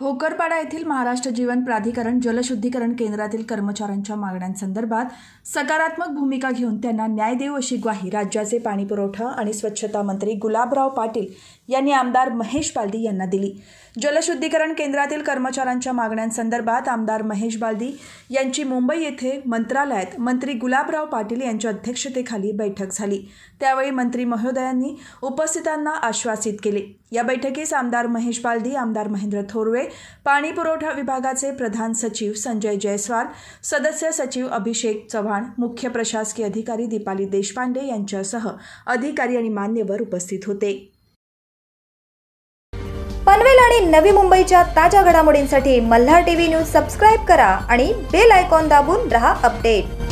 भोकरपाडा येथील महाराष्ट्र जीवन प्राधिकरण जलशुद्धीकरण केंद्रातील कर्मचाऱ्यांच्या मागण्यांसंदर्भात सकारात्मक भूमिका घेऊन त्यांना न्याय देऊ अशी ग्वाही राज्याचे पाणीपुरवठा आणि स्वच्छता मंत्री गुलाबराव पाटील यांनी आमदार महेश बालदी यांना दिली जलशुद्धीकरण केंद्रातील कर्मचाऱ्यांच्या मागण्यांसंदर्भात आमदार महेश बालदी यांची मुंबई येथे मंत्रालयात मंत्री गुलाबराव पाटील यांच्या अध्यक्षतेखाली बैठक झाली त्यावेळी मंत्री महोदयांनी उपस्थितांना आश्वासित केले या बैठकीस आमदार महेश बालदी आमदार महेंद्र थोरवे पाणी पुरवठा विभागाचे प्रधान सचिव संजय जयस्वाल सदस्य सचिव अभिषेक चव्हाण मुख्य प्रशासकीय अधिकारी दीपाली देशपांडे यांच्यासह अधिकारी आणि मान्यवर उपस्थित होते पनवेल आणि नवी मुंबईच्या ताज्या घडामोडींसाठी मल्हार टीव्ही न्यूज सबस्क्राईब करा आणि बेल आयकॉन दाबून रहा अपडेट